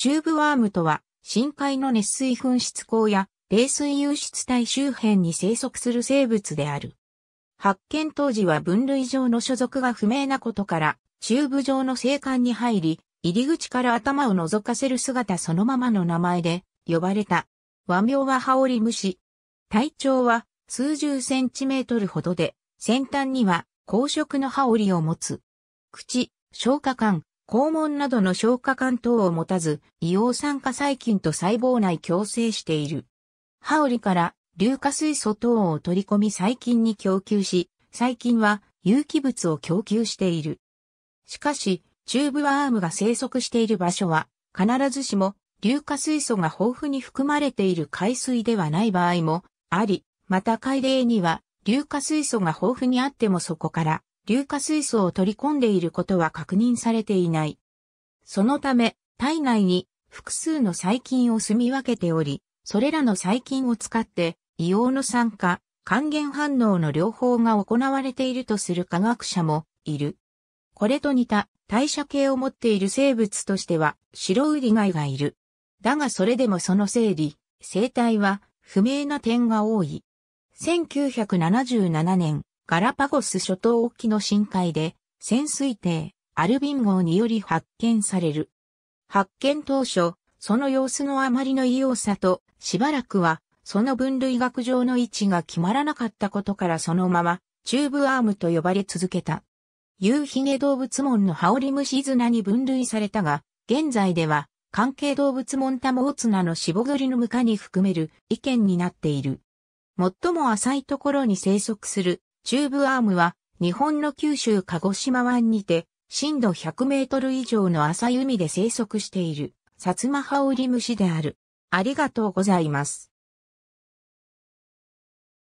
チューブワームとは、深海の熱水噴出口や冷水湧出体周辺に生息する生物である。発見当時は分類上の所属が不明なことから、チューブ状の生管に入り、入り口から頭を覗かせる姿そのままの名前で呼ばれた。和名は羽織虫。体長は数十センチメートルほどで、先端には光色の羽織を持つ。口、消化管、肛門などの消化管等を持たず、硫黄酸化細菌と細胞内共生している。羽織から硫化水素等を取り込み細菌に供給し、細菌は有機物を供給している。しかし、チューブワームが生息している場所は、必ずしも硫化水素が豊富に含まれている海水ではない場合もあり、また海嶺には硫化水素が豊富にあってもそこから硫化水素を取り込んでいることは確認されていない。そのため、体内に複数の細菌を住み分けており、それらの細菌を使って、硫黄の酸化、還元反応の両方が行われているとする科学者もいる。これと似た代謝系を持っている生物としては白ウリガイがいる。だがそれでもその生理、生態は不明な点が多い。1977年、ガラパゴス諸島沖の深海で、潜水艇、アルビン号により発見される。発見当初、その様子のあまりの異様さと、しばらくは、その分類学上の位置が決まらなかったことからそのまま、チューブアームと呼ばれ続けた。夕ヒ動物門のハオリムシナに分類されたが、現在では、関係動物門タモオツナのシボドリのムカに含める意見になっている。最も浅いところに生息するチューブアームは日本の九州鹿児島湾にて深度100メートル以上の浅い海で生息している薩摩羽ハオリムシである。ありがとうございます。